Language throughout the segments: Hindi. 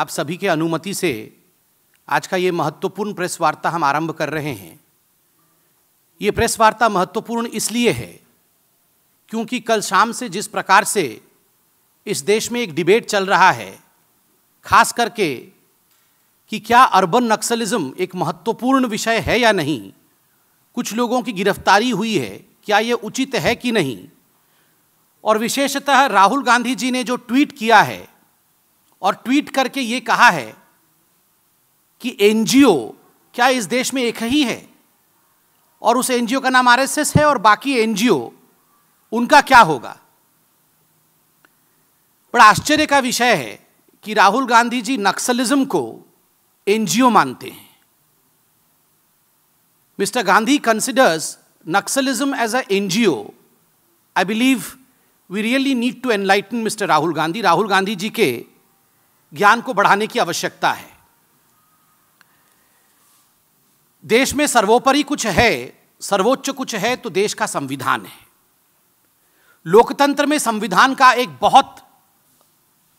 आप सभी के अनुमति से आज का ये महत्वपूर्ण प्रेस वार्ता हम आरंभ कर रहे हैं ये प्रेस वार्ता महत्वपूर्ण इसलिए है क्योंकि कल शाम से जिस प्रकार से इस देश में एक डिबेट चल रहा है खास करके कि क्या अर्बन नक्सलिज्म एक महत्वपूर्ण विषय है या नहीं कुछ लोगों की गिरफ्तारी हुई है क्या ये उचित है कि नहीं और विशेषतः राहुल गांधी जी ने जो ट्वीट किया है और ट्वीट करके ये कहा है कि एनजीओ क्या इस देश में एक ही है और उस एनजीओ का नाम आरएसएस है और बाकी एनजीओ उनका क्या होगा बड़ा आश्चर्य का विषय है कि राहुल गांधी जी नक्सलिज्म को एनजीओ मानते हैं mister Gandhi considers naxalism as a NGO I believe we really need to enlighten mister Rahul Gandhi Rahul Gandhi ji के ज्ञान को बढ़ाने की आवश्यकता है देश में सर्वोपरि कुछ है सर्वोच्च कुछ है तो देश का संविधान है लोकतंत्र में संविधान का एक बहुत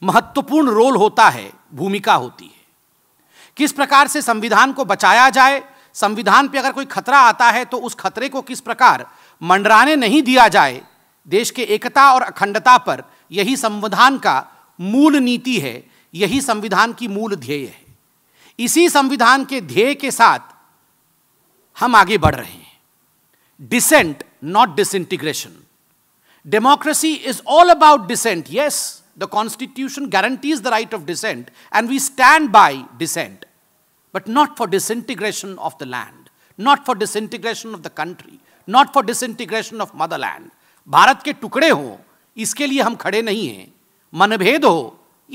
महत्वपूर्ण रोल होता है भूमिका होती है किस प्रकार से संविधान को बचाया जाए संविधान पे अगर कोई खतरा आता है तो उस खतरे को किस प्रकार मंडराने नहीं दिया जाए देश के एकता और अखंडता पर यही संविधान का मूल नीति है यही संविधान की मूल ध्येय है इसी संविधान के ध्येय के साथ हम आगे बढ़ रहे हैं dissent not disintegration democracy is all about dissent yes the constitution guarantees the right of dissent and we stand by dissent but not for disintegration of the land, not for disintegration of the country, not for disintegration of motherland Bharat के टुकड़े हो इसके लिए हम खड़े नहीं हैं मनभेद हो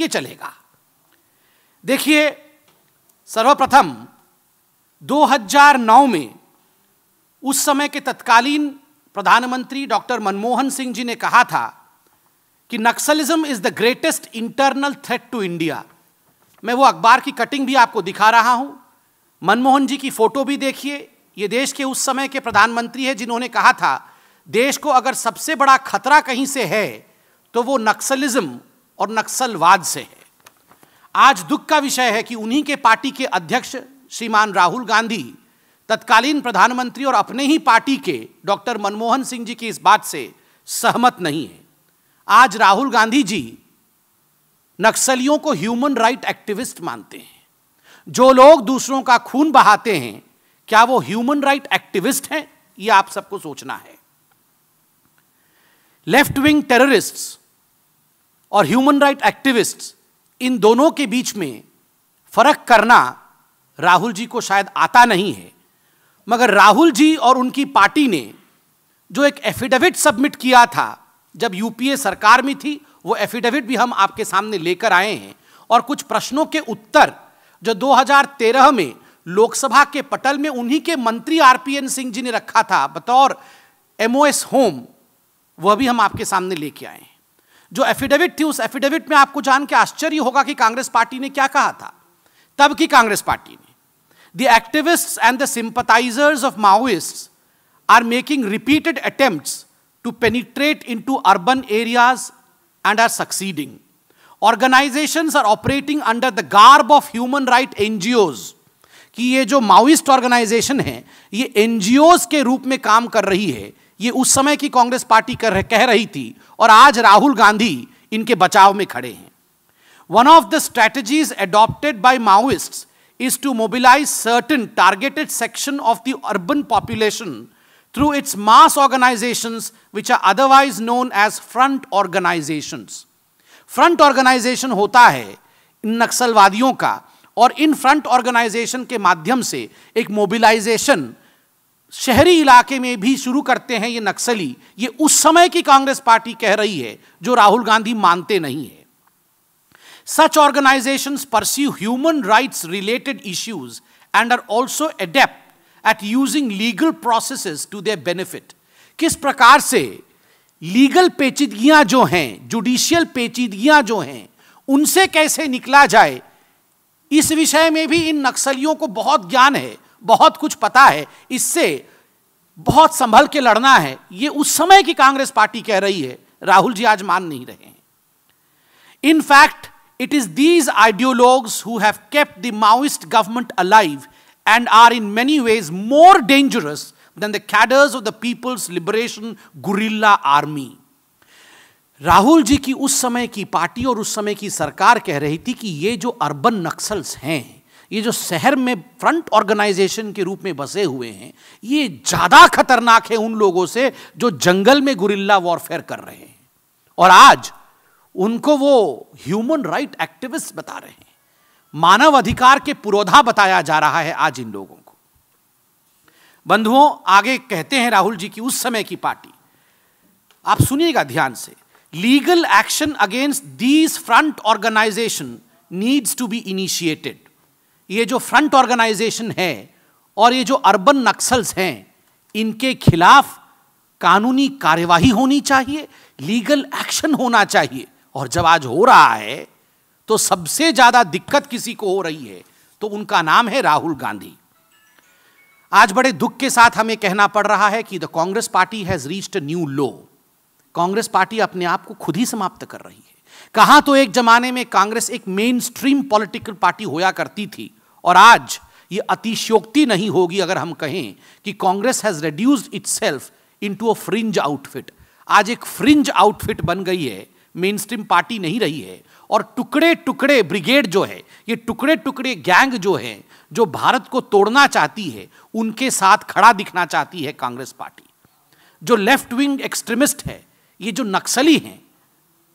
ये चलेगा देखिए सर्वप्रथम 2009 में उस समय के तत्कालीन प्रधानमंत्री डॉक्टर मनमोहन सिंह जी ने कहा था कि naxalism is the greatest internal threat to India मैं वो अखबार की कटिंग भी आपको दिखा रहा हूं मनमोहन जी की फोटो भी देखिए ये देश के उस समय के प्रधानमंत्री हैं जिन्होंने कहा था देश को अगर सबसे बड़ा खतरा कहीं से है तो वो नक्सलिज्म और नक्सलवाद से है आज दुख का विषय है कि उन्हीं के पार्टी के अध्यक्ष श्रीमान राहुल गांधी तत्कालीन प्रधानमंत्री और अपने ही पार्टी के डॉक्टर मनमोहन सिंह जी की इस बात से सहमत नहीं है आज राहुल गांधी जी नक्सलियों को ह्यूमन राइट एक्टिविस्ट मानते हैं जो लोग दूसरों का खून बहाते हैं क्या वो ह्यूमन राइट एक्टिविस्ट हैं ये आप सबको सोचना है लेफ्ट विंग टेररिस्ट्स और ह्यूमन राइट एक्टिविस्ट्स इन दोनों के बीच में फर्क करना राहुल जी को शायद आता नहीं है मगर राहुल जी और उनकी पार्टी ने जो एक एफिडेविट सबमिट किया था जब यूपीए सरकार में थी वो एफिडेविट भी हम आपके सामने लेकर आए हैं और कुछ प्रश्नों के उत्तर जो 2013 में लोकसभा के पटल में उन्हीं के मंत्री आरपीएन सिंह जी ने रखा था बतौर एमओएस होम वह भी हम आपके सामने लेके आए हैं जो एफिडेविट थी उस एफिडेविट में आपको जान के आश्चर्य होगा कि कांग्रेस पार्टी ने क्या कहा था तब की कांग्रेस पार्टी ने the activist and the sympathisers of Maoist are making repeated to penetrate into urban areas and are succeeding organisation are operating under the garb of human right NGOs कि ये जो माओइस्ट ऑर्गेनाइजेशन है ये एनजीओज के रूप में काम कर रही है ये उस समय की कांग्रेस पार्टी कर कह रही थी और आज राहुल गांधी इनके बचाव में खड़े हैं one of the strategies adopted by Maoist is to mobilise certain targeted section of the urban population through its mass organisation which are otherwise known as front organisation front organisation होता है इन नक्सलवादियों का और इन फ्रंट ऑर्गेनाइजेशन के माध्यम से एक मोबिलाइजेशन शहरी इलाके में भी शुरू करते हैं ये नक्सली ये उस समय की कांग्रेस पार्टी कह रही है जो राहुल गांधी मानते नहीं है such organisation pursue human rights related issues and are also adept at using legal process to their benefit किस प्रकार से लीगल पेचीदगियां जो हैं जुडिशियल पेचीदगियां जो हैं उनसे कैसे निकला जाए इस विषय में भी इन नक्सलियों को बहुत ज्ञान है बहुत कुछ पता है इससे बहुत संभल के लड़ना है ये उस समय की कांग्रेस पार्टी कह रही है राहुल जी आज मान नहीं रहे हैं fact it is these ideologues who have kept the Maoist government alive and are in many ways more dangerous than the cadres of the People's Liberation Guerrilla Army Rahul ji की उस समय की पार्टी और उस समय की सरकार कह रही थी कि ये जो अर्बन नक्सल्स हैं ये जो शहर में फ्रंट ऑर्गेनाइजेशन के रूप में बसे हुए हैं ये ज़्यादा खतरनाक है उन लोगों से जो जंगल में गुरिल्ला वॉरफेयर कर रहे हैं और आज उनको वो ह्यूमन राइट एक्टिविस्ट बता रहे हैं मानव अधिकार के पुरोधा बताया जा रहा है आज इन लोगों को बंधुओं आगे कहते हैं राहुल जी की उस समय की पार्टी आप सुनिएगा ध्यान से legal action against these front organisation needs to be initiated ये जो फ्रंट ऑर्गेनाइजेशन है और ये जो अर्बन नक्सल्स हैं इनके खिलाफ कानूनी कार्यवाही होनी चाहिए लीगल एक्शन होना चाहिए और जब आज हो रहा है तो सबसे ज्यादा दिक्कत किसी को हो रही है तो उनका नाम है राहुल गांधी आज बड़े दुख के साथ हमें कहना पड़ रहा है कि the Congress party has reached new low Congress party अपने आप को खुद ही समाप्त कर रही है कहां तो एक जमाने में कांग्रेस एक मेन स्ट्रीम पॉलिटिकल पार्टी होया करती थी और आज ये अतिशयोक्ति नहीं होगी अगर हम कहें कि Congress has reduced itself into a fringe outfit आज एक फ्रिंज आउटफिट बन गई है मेन स्ट्रीम पार्टी नहीं रही है और टुकड़े टुकड़े ब्रिगेड जो है ये टुकड़े टुकड़े गैंग जो है जो भारत को तोड़ना चाहती है उनके साथ खड़ा दिखना चाहती है कांग्रेस पार्टी जो लेफ्ट विंग एक्सट्रीमिस्ट है ये जो नक्सली हैं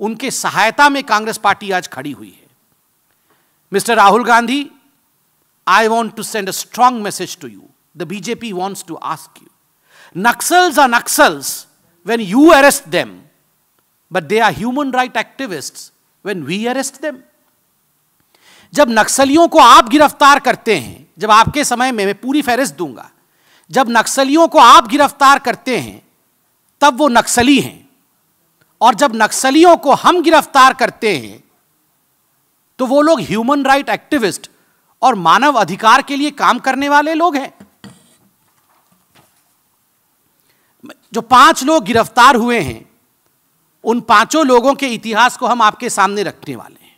उनके सहायता में कांग्रेस पार्टी आज खड़ी हुई है mister Rahul Gandhi I want to send a strong message to you. The BJP wants to ask you. Naxals are Naxals when you arrest them, but they are human right activists when we arrest them. जब नक्सलियों को आप गिरफ्तार करते हैं जब आपके समय में मैं पूरी फहरिस्त दूंगा जब नक्सलियों को आप गिरफ्तार करते हैं तब वो नक्सली हैं और जब नक्सलियों को हम गिरफ्तार करते हैं तो वो लोग ह्यूमन राइट एक्टिविस्ट और मानव अधिकार के लिए काम करने वाले लोग हैं जो पांच लोग गिरफ्तार हुए हैं उन पांचों लोगों के इतिहास को हम आपके सामने रखने वाले हैं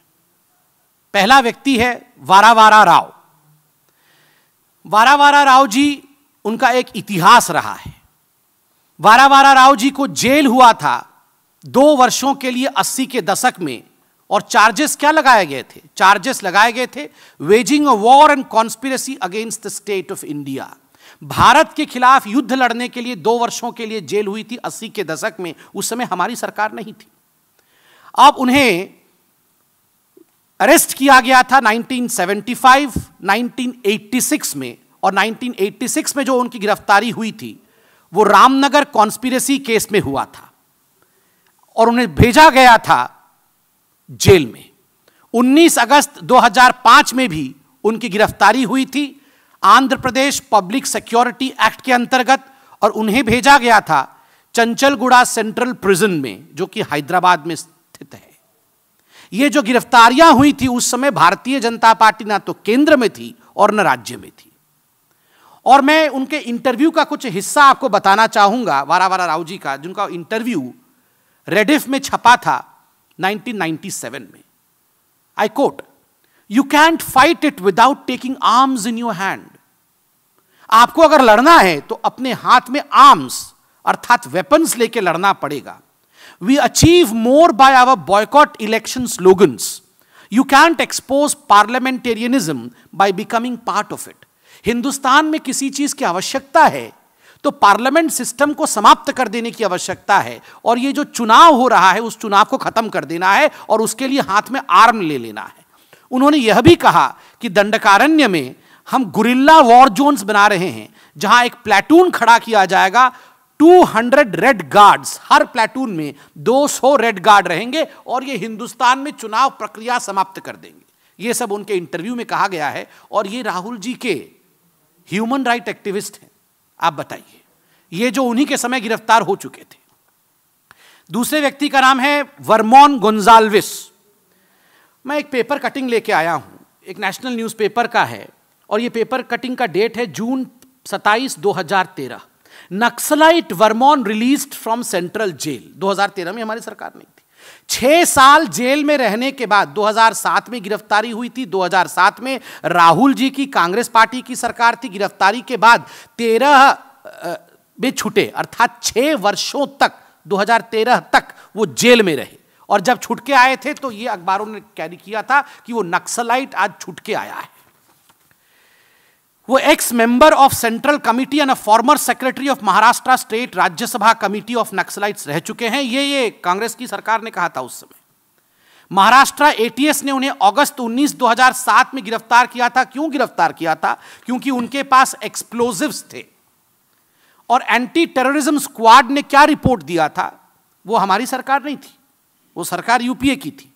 पहला व्यक्ति है वारावारा राव वारावारा राव जी उनका एक इतिहास रहा है वारावारा राव जी को जेल हुआ था दो वर्षों के लिए अस्सी के दशक में और चार्जेस क्या लगाए गए थे चार्जेस लगाए गए थे waging a war and conspiracy against the state of India Bharat के खिलाफ युद्ध लड़ने के लिए दो वर्षों के लिए जेल हुई थी अस्सी के दशक में उस समय हमारी सरकार नहीं थी अब उन्हें अरेस्ट किया गया था 1975, 1986 में और 1986 में जो उनकी गिरफ्तारी हुई थी वो रामनगर कॉन्स्पिरेसी केस में हुआ था और उन्हें भेजा गया था जेल में 19 अगस्त 2005 में भी उनकी गिरफ्तारी हुई थी Andhra Pradesh public security act के अंतर्गत और उन्हें भेजा गया था चंचलगुड़ा सेंट्रल प्रिजन में जो कि हैदराबाद में स्थित है ये जो गिरफ्तारियां हुई थी उस समय भारतीय जनता पार्टी ना तो केंद्र में थी और न राज्य में थी और मैं उनके इंटरव्यू का कुछ हिस्सा आपको बताना चाहूंगा वारा वारा राव जी का जिनका इंटरव्यू रेडिफ में छपा था 1997 में I quote you can't fight it without taking arms in your hand आपको अगर लड़ना है तो अपने हाथ में आर्म्स अर्थात वेपन्स लेके लड़ना पड़ेगा we achieve more by our boycott election slogans. You can't expose parliamentarianism by becoming part of it. Hindustan में किसी चीज की आवश्यकता है तो पार्लियामेंट सिस्टम को समाप्त कर देने की आवश्यकता है और ये जो चुनाव हो रहा है उस चुनाव को खत्म कर देना है और उसके लिए हाथ में आर्म ले लेना है उन्होंने यह भी कहा कि दंडकारण्य में हम गुरिल्ला वॉर जोन्स बना रहे हैं जहां एक प्लेटून खड़ा किया जाएगा 200 रेड गार्ड्स हर प्लेटून में 200 रेड गार्ड रहेंगे और ये हिंदुस्तान में चुनाव प्रक्रिया समाप्त कर देंगे ये सब उनके इंटरव्यू में कहा गया है और ये राहुल जी के ह्यूमन राइट एक्टिविस्ट हैं आप बताइए ये जो उन्हीं के समय गिरफ्तार हो चुके थे दूसरे व्यक्ति का नाम है वर्मोन गोंजाल्विस मैं एक पेपर कटिंग लेके आया हूं एक नेशनल न्यूज़पेपर का है और ये पेपर कटिंग का डेट है जून हजार 2013 naxalite Vernon released from central jail 2013 में हमारी सरकार ने छह साल जेल में रहने के बाद 2007 में गिरफ्तारी हुई थी 2007 में राहुल जी की कांग्रेस पार्टी की सरकार थी गिरफ्तारी के बाद तेरह में छूटे अर्थात छह वर्षों तक 2013 तक वो जेल में रहे और जब छुटके आए थे तो ये अखबारों ने कैरी किया था कि वो नक्सलाइट आज छुटके आया है वो ex member of central committee and former secretary of Maharashtra state Rajya Sabha committee of naxalites रह चुके हैं ये ये कांग्रेस की सरकार ने कहा था उस समय महाराष्ट्र एटीएस ने उन्हें अगस्त 19 2007 में गिरफ्तार किया था क्यों गिरफ्तार किया था क्योंकि उनके पास एक्सप्लोजिव्स थे और एंटी टेररिज्म स्क्वाड ने क्या रिपोर्ट दिया था वो हमारी सरकार नहीं थी वो सरकार यूपीए की थी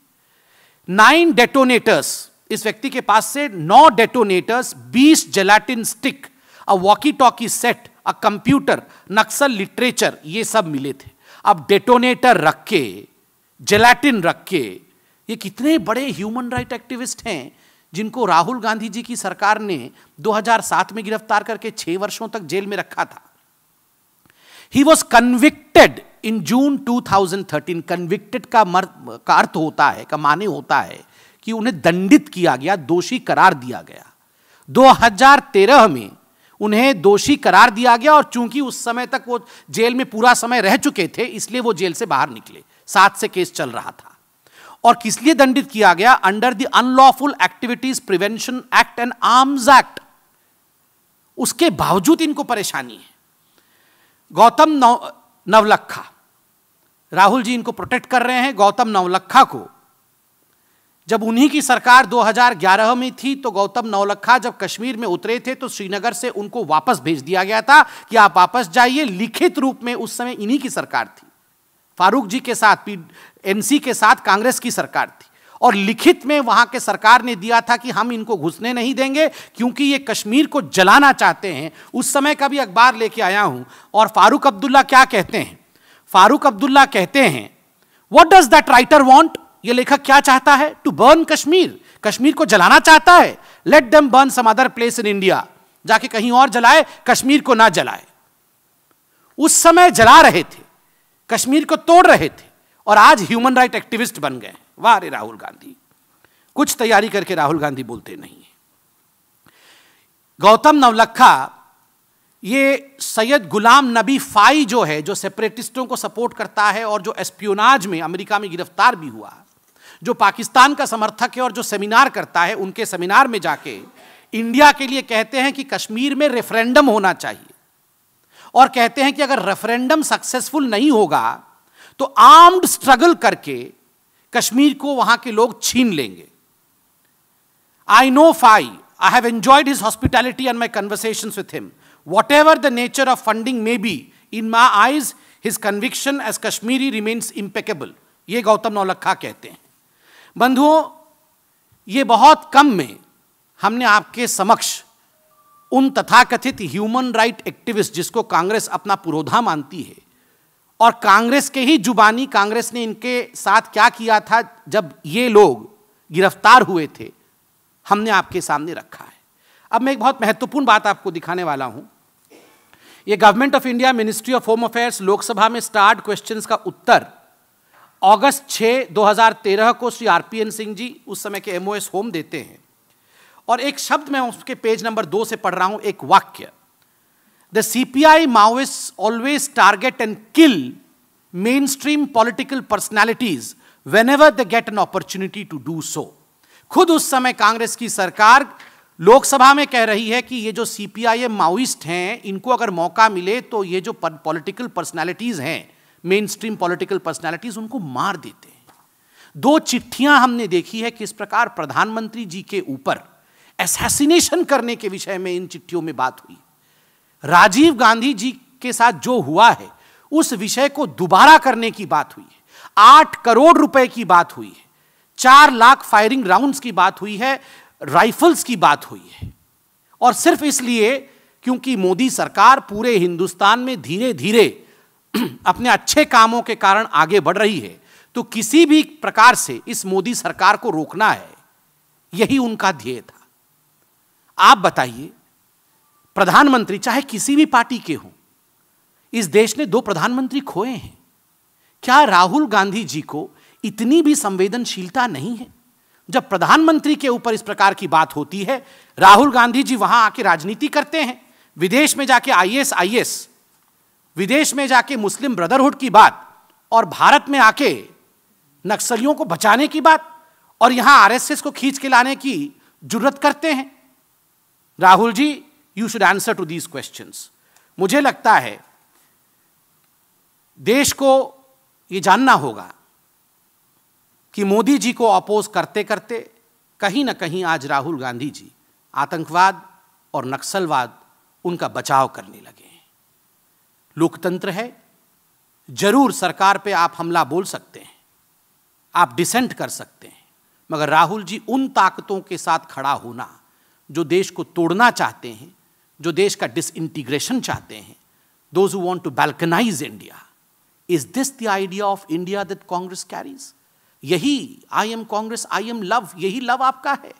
नाइन डेटोनेटर्स इस व्यक्ति के पास से नौ डेटोनेटर्स बीस gelatin stick a walkie talkie set a computer naxal literature ये सब मिले थे अब डेटोनेटर रख के जेलाटिन रख के ये कितने बड़े ह्यूमन राइट एक्टिविस्ट हैं जिनको राहुल गांधी जी की सरकार ने 2007 में गिरफ्तार करके छह वर्षों तक जेल में रखा था ही was convicted in June 2013 convicted का कन्विक्टेड का अर्थ होता है का माने होता है कि उन्हें दंडित किया गया दोषी करार दिया गया 2013 में उन्हें दोषी करार दिया गया और चूंकि उस समय तक वो जेल में पूरा समय रह चुके थे इसलिए वो जेल से बाहर निकले सात से केस चल रहा था और किस लिए दंडित किया गया under the unlawful activities prevention act and arms act उसके बावजूद इनको परेशानी है गौतम नवलखा राहुल जी इनको प्रोटेक्ट कर रहे हैं गौतम नवलखा को जब उन्हीं की सरकार 2011 में थी तो गौतम नौलखा जब कश्मीर में उतरे थे तो श्रीनगर से उनको वापस भेज दिया गया था कि आप वापस जाइए लिखित रूप में उस समय इन्हीं की सरकार थी फारूक जी के साथ एनसी के साथ कांग्रेस की सरकार थी और लिखित में वहां के सरकार ने दिया था कि हम इनको घुसने नहीं देंगे क्योंकि ये कश्मीर को जलाना चाहते हैं उस समय का भी अखबार लेके आया हूं और फारूक अब्दुल्ला क्या कहते हैं फारूक अब्दुल्ला कहते हैं what does that writer want ये लेखक क्या चाहता है टू बर्न कश्मीर कश्मीर को जलाना चाहता है let them burn some other place in India जाके कहीं और जलाए कश्मीर को ना जलाए उस समय जला रहे थे कश्मीर को तोड़ रहे थे और आज ह्यूमन राइट एक्टिविस्ट बन गए वाह रे राहुल गांधी कुछ तैयारी करके राहुल गांधी बोलते नहीं गौतम नवलखा ये सैयद गुलाम नबी फाई जो है जो सेपरेटिस्टों को सपोर्ट करता है और जो एस्पियोनाज में अमेरिका में गिरफ्तार भी हुआ जो पाकिस्तान का समर्थक है और जो सेमिनार करता है उनके सेमिनार में जाके इंडिया के लिए कहते हैं कि कश्मीर में रेफरेंडम होना चाहिए और कहते हैं कि अगर रेफरेंडम सक्सेसफुल नहीं होगा तो आर्म्ड स्ट्रगल करके कश्मीर को वहां के लोग छीन लेंगे I know Fai I have enjoyed his hospitality and my conversation with him whatever the nature of funding may be in my eyes his conviction as Kashmiri remains impeccable ये गौतम नौलखा कहते हैं बंधुओं ये बहुत कम में हमने आपके समक्ष उन तथाकथित ह्यूमन राइट एक्टिविस्ट जिसको कांग्रेस अपना पुरोधा मानती है और कांग्रेस के ही जुबानी कांग्रेस ने इनके साथ क्या किया था जब ये लोग गिरफ्तार हुए थे हमने आपके सामने रखा है अब मैं एक बहुत महत्वपूर्ण बात आपको दिखाने वाला हूं ये government of India ministry of home affairs Lok Sabha में स्टार्ट क्वेश्चंस का उत्तर अगस्त 6 2013 को Shri R P N Singh ji उस समय के एमओएस होम देते हैं और एक शब्द मैं उसके पेज नंबर दो से पढ़ रहा हूं एक वाक्य the CPI Maoists always target and kill mainstream political personalities whenever they get an opportunity to do so खुद उस समय कांग्रेस की सरकार लोकसभा में कह रही है कि ये जो सीपीआईएम माओइस्ट हैं इनको अगर मौका मिले तो ये जो पॉलिटिकल पर्सनैलिटीज हैं मेन स्ट्रीम पॉलिटिकल पर्सनैलिटीज उनको मार देते हैं दो चिट्ठियां हमने देखी है किस प्रकार प्रधानमंत्री जी के ऊपर एसेसिनेशन करने के विषय में इन चिट्ठियों में बात हुई राजीव गांधी जी के साथ जो हुआ है उस विषय को दोबारा करने की बात हुई है आठ करोड़ रुपए की बात हुई है चार लाख फायरिंग राउंड्स की बात हुई है राइफल्स की बात हुई है और सिर्फ इसलिए क्योंकि मोदी सरकार पूरे हिंदुस्तान में धीरे धीरे अपने अच्छे कामों के कारण आगे बढ़ रही है तो किसी भी प्रकार से इस मोदी सरकार को रोकना है यही उनका ध्येय था आप बताइए प्रधानमंत्री चाहे किसी भी पार्टी के हों इस देश ने दो प्रधानमंत्री खोए हैं क्या राहुल गांधी जी को इतनी भी संवेदनशीलता नहीं है जब प्रधानमंत्री के ऊपर इस प्रकार की बात होती है राहुल गांधी जी वहां आके राजनीति करते हैं विदेश में जाके आईएस आईएएस विदेश में जाके मुस्लिम ब्रदरहुड की बात और भारत में आके नक्सलियों को बचाने की बात और यहां आरएसएस को खींच के लाने की जरूरत करते हैं Rahul ji you should answer to these question मुझे लगता है देश को ये जानना होगा कि मोदी जी को अपोज करते करते कहीं ना कहीं आज राहुल गांधी जी आतंकवाद और नक्सलवाद उनका बचाव करने लगे लोकतंत्र है जरूर सरकार पे आप हमला बोल सकते हैं आप डिसेंट कर सकते हैं मगर राहुल जी उन ताकतों के साथ खड़ा होना जो देश को तोड़ना चाहते हैं जो देश का डिसइंटीग्रेशन चाहते हैं those who want to balkanise India is this the idea of India that Congress carries यही I am Congress I am love यही लव आपका है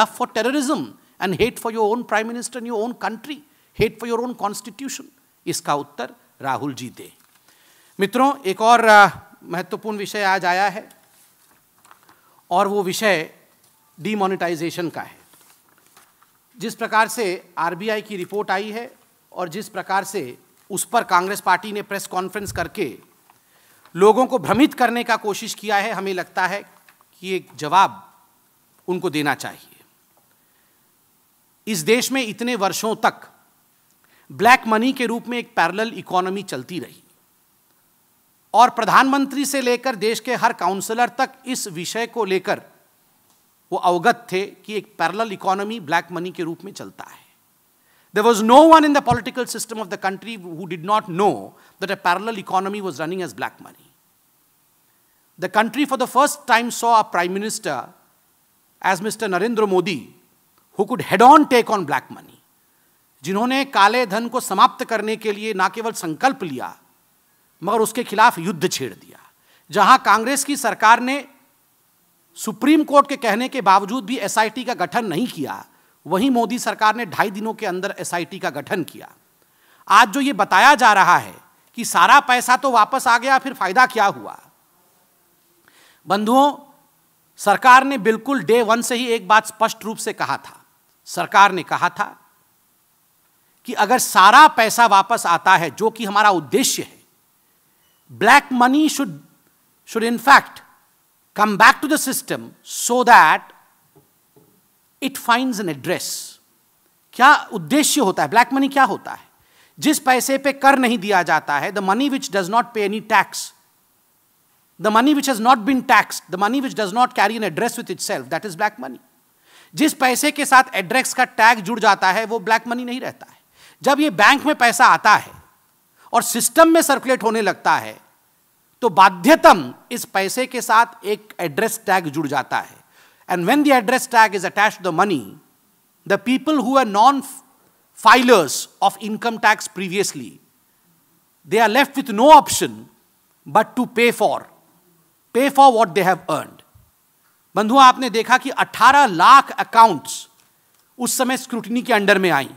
love for terrorism and hate for your own prime minister in your own country hate for your own constitution इसका उत्तर राहुल जी दे मित्रों एक और महत्वपूर्ण विषय आज आया है और वो विषय डीमोनेटाइजेशन का है जिस प्रकार से आरबीआई की रिपोर्ट आई है और जिस प्रकार से उस पर कांग्रेस पार्टी ने प्रेस कॉन्फ्रेंस करके लोगों को भ्रमित करने का कोशिश किया है हमें लगता है कि एक जवाब उनको देना चाहिए इस देश में इतने वर्षों तक ब्लैक मनी के रूप में एक पैरल इकोनॉमी चलती रही और प्रधानमंत्री से लेकर देश के हर काउंसलर तक इस विषय को लेकर वो अवगत थे कि एक पैरल इकोनॉमी ब्लैक मनी के रूप में चलता है there was no one in the political system of the country who did not know that a parallel economy was running as black money the country for the first time saw a prime minister as mister Narendra Modi who could head on take on black money जिन्होंने काले धन को समाप्त करने के लिए ना केवल संकल्प लिया मगर उसके खिलाफ युद्ध छेड़ दिया जहां कांग्रेस की सरकार ने सुप्रीम कोर्ट के कहने के बावजूद भी एसआईटी का गठन नहीं किया वहीं मोदी सरकार ने ढाई दिनों के अंदर एसआईटी का गठन किया आज जो ये बताया जा रहा है कि सारा पैसा तो वापस आ गया फिर फायदा क्या हुआ बंधुओं सरकार ने बिल्कुल डे वन से ही एक बात स्पष्ट रूप से कहा था सरकार ने कहा था कि अगर सारा पैसा वापस आता है जो कि हमारा उद्देश्य है black money should should in fact come back to the system so that it finds an address क्या उद्देश्य होता है ब्लैक मनी क्या होता है जिस पैसे पे कर नहीं दिया जाता है the money which does not pay any tax the money which has not been tax the money which does not carry an address with itself that is black money जिस पैसे के साथ एड्रेस का टैग जुड़ जाता है वो ब्लैक मनी नहीं रहता है जब ये बैंक में पैसा आता है और सिस्टम में सर्कुलेट होने लगता है तो बाध्यतम इस पैसे के साथ एक एड्रेस टैग जुड़ जाता है and when the address tag is attach the money the people who are non filers of income tax previously they are left with no option but to pay for pay for what they have earned बंधुआ आपने देखा कि 18 लाख अकाउंट्स उस समय स्क्रूटनी के अंडर में आई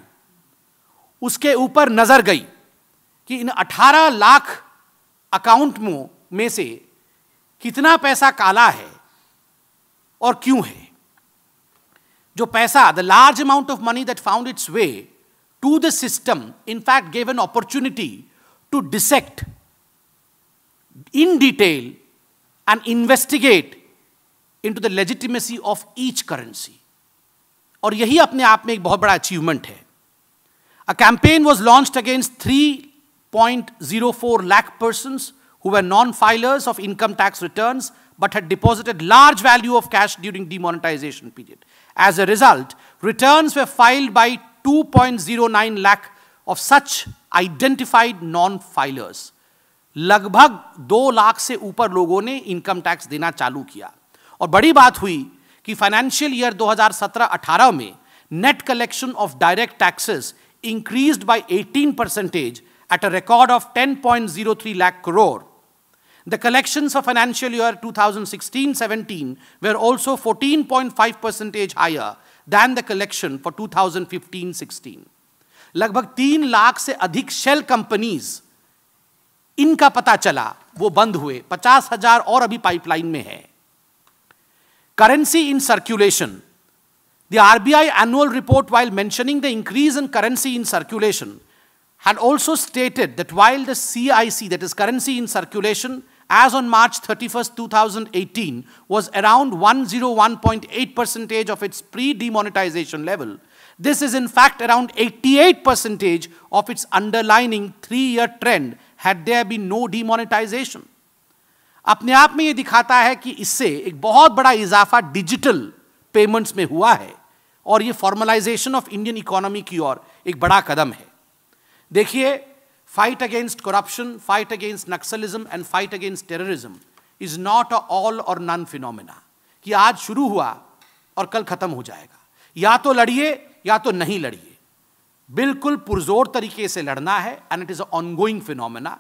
उसके ऊपर नज़र गई कि इन 18 लाख अकाउंट में से कितना पैसा काला है और क्यों है जो पैसा the large amount of money that found its way to the system in fact gave an opportunity to dissect in detail and investigate into the legitimacy of each currency और यही अपने आप में एक बहुत बड़ा अचीवमेंट है A campaign was launched against 3.04 lakh persons who were non-filers of income tax returns but had deposited large value of cash during demonetization period. As a result, returns were filed by 2.09 lakh of such identified non-filers. लगभग दो लाख से ऊपर लोगों ने इनकम टैक्स देना चालू किया और बड़ी बात हुई कि फाइनेंशियल ईयर 2017-18 में net collection of direct taxes increased by 18 percentage at a record of 10.03 lakh crore. The collections of financial year 2016-17 were also 14.5 percentage higher than the collection for 2015-16. लगभग तीन लाख से अधिक shell companies इनका पता चला वो बंद हुए 50,000 हजार और अभी पाइपलाइन में है currency in circulation The RBI annual report, while mentioning the increase in currency in circulation, had also stated that while the CIC, that is currency in circulation, as on March 31st, 2018, was around 101.8 percentage of its pre-demonetization level, this is in fact around 88 percentage of its underlining three-year trend had there been no demonetization. अपने आप में ये दिखाता है कि इससे एक बहुत बड़ा इजाफा डिजिटल पेमेंट्स में हुआ है और ये फॉर्मलाइजेशन ऑफ इंडियन इकोनॉमी की ओर एक बड़ा कदम है देखिए fight against corruption fight against naxalism and fight against terrorism is not a all or none phenomena कि आज शुरू हुआ और कल खत्म हो जाएगा या तो लड़िए या तो नहीं लड़िए बिल्कुल पुरजोर तरीके से लड़ना है and it is a going phenomena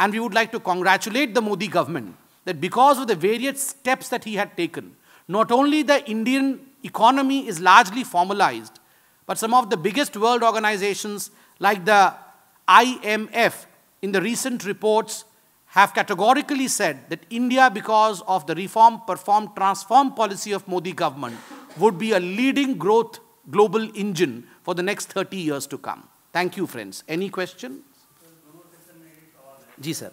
and we would like to congratulate the Modi government that because of the various steps that he had taken not only the Indian economy is largely formalized, but some of the biggest world organizations like the IMF in the recent reports have categorically said that India, because of the reform, perform, transform policy of Modi government, would be a leading growth global engine for the next 30 years to come. Thank you, friends. Any questions? Ji, sir.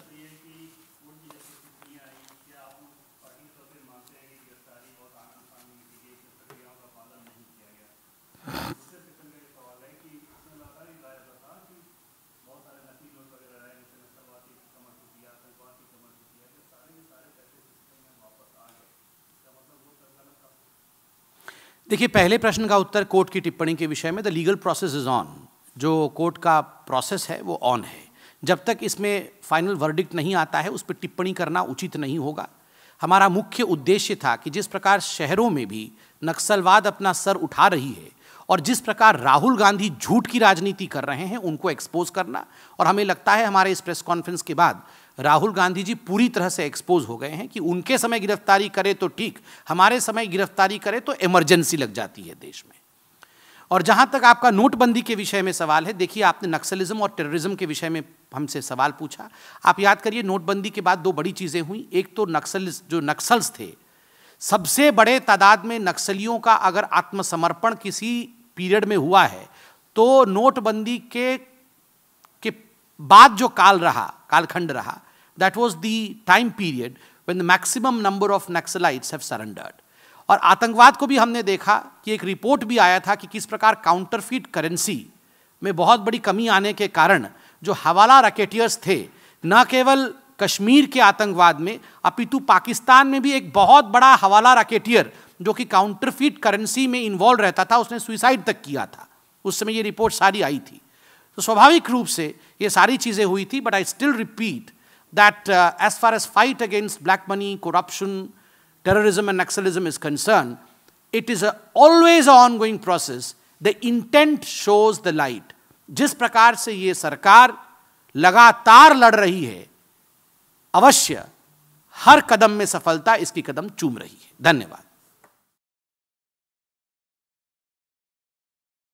देखिए पहले प्रश्न का उत्तर कोर्ट की टिप्पणी के विषय में the legal process is on जो कोर्ट का प्रोसेस है वो ऑन है जब तक इसमें फाइनल वर्डिक्ट नहीं आता है उस पर टिप्पणी करना उचित नहीं होगा हमारा मुख्य उद्देश्य था कि जिस प्रकार शहरों में भी नक्सलवाद अपना सर उठा रही है और जिस प्रकार राहुल गांधी झूठ की राजनीति कर रहे हैं उनको एक्सपोज करना और हमें लगता है हमारे इस प्रेस कॉन्फ्रेंस के बाद राहुल गांधी जी पूरी तरह से एक्सपोज हो गए हैं कि उनके समय गिरफ्तारी करे तो ठीक हमारे समय गिरफ्तारी करे तो इमरजेंसी लग जाती है देश में और जहाँ तक आपका नोटबंदी के विषय में सवाल है देखिए आपने नक्सलिज्म और टेररिज्म के विषय में हमसे सवाल पूछा आप याद करिए नोटबंदी के बाद दो बड़ी चीज़ें हुई एक तो नक्सल जो नक्सल्स थे सबसे बड़े तादाद में नक्सलियों का अगर आत्मसमर्पण किसी पीरियड में हुआ है तो नोटबंदी के के बाद जो काल रहा कालखंड रहा that was the time period when the maximum number of naxalites have surrendered और आतंकवाद को भी हमने देखा कि एक रिपोर्ट भी आया था कि किस प्रकार काउंटरफीट करेंसी में बहुत बड़ी कमी आने के कारण जो हवाला रैकेटियर्स थे न केवल कश्मीर के आतंकवाद में अपितु पाकिस्तान में भी एक बहुत बड़ा हवाला रैकेटियर जो कि काउंटरफीट करेंसी में इन्वॉल्व रहता था उसने सुइसाइड तक किया था उस समय ये रिपोर्ट सारी आई थी तो स्वाभाविक रूप से ये सारी चीज़ें हुई थी but I still repeat that uh, as far as fight against black money, corruption, terrorism and Naxalism is concerned, it is a, always an ongoing process. The intent shows the light. जिस प्रकार से ये सरकार लगातार लड़ रही है अवश्य हर कदम में सफलता इसकी कदम चूम रही है धन्यवाद